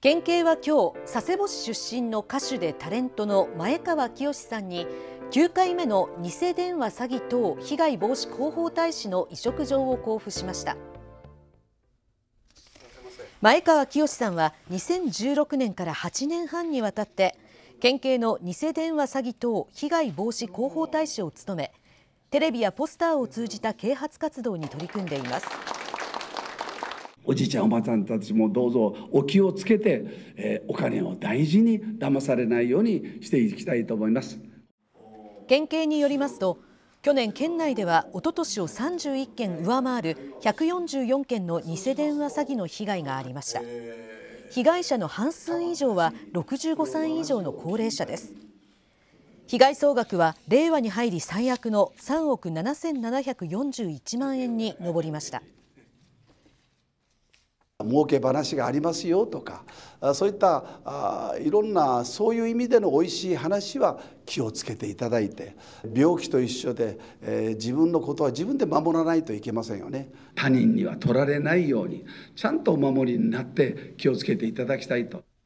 県警は今日佐世保市出身の歌手でタレントの前川清さんに9回目の偽電話詐欺等被害防止広報大使の委嘱状を交付しました前川清さんは2016年から8年半にわたって県警の偽電話詐欺等被害防止広報大使を務めテレビやポスターを通じた啓発活動に取り組んでいます。おじいちゃんおばあちゃんたちもどうぞお気をつけて、えー、お金を大事に騙されないようにしていきたいと思います県警によりますと去年県内ではおととしを31件上回る144件の偽電話詐欺の被害がありました被害者の半数以上は65歳以上の高齢者です被害総額は令和に入り最悪の3億7741万円に上りました儲け話がありますよとかそういったあいろんなそういう意味でのおいしい話は気をつけていただいて病気と一緒で、えー、自分のことは自分で守らないといけませんよね他人には取られないようにちゃんとお守りになって気をつけていただきたいと。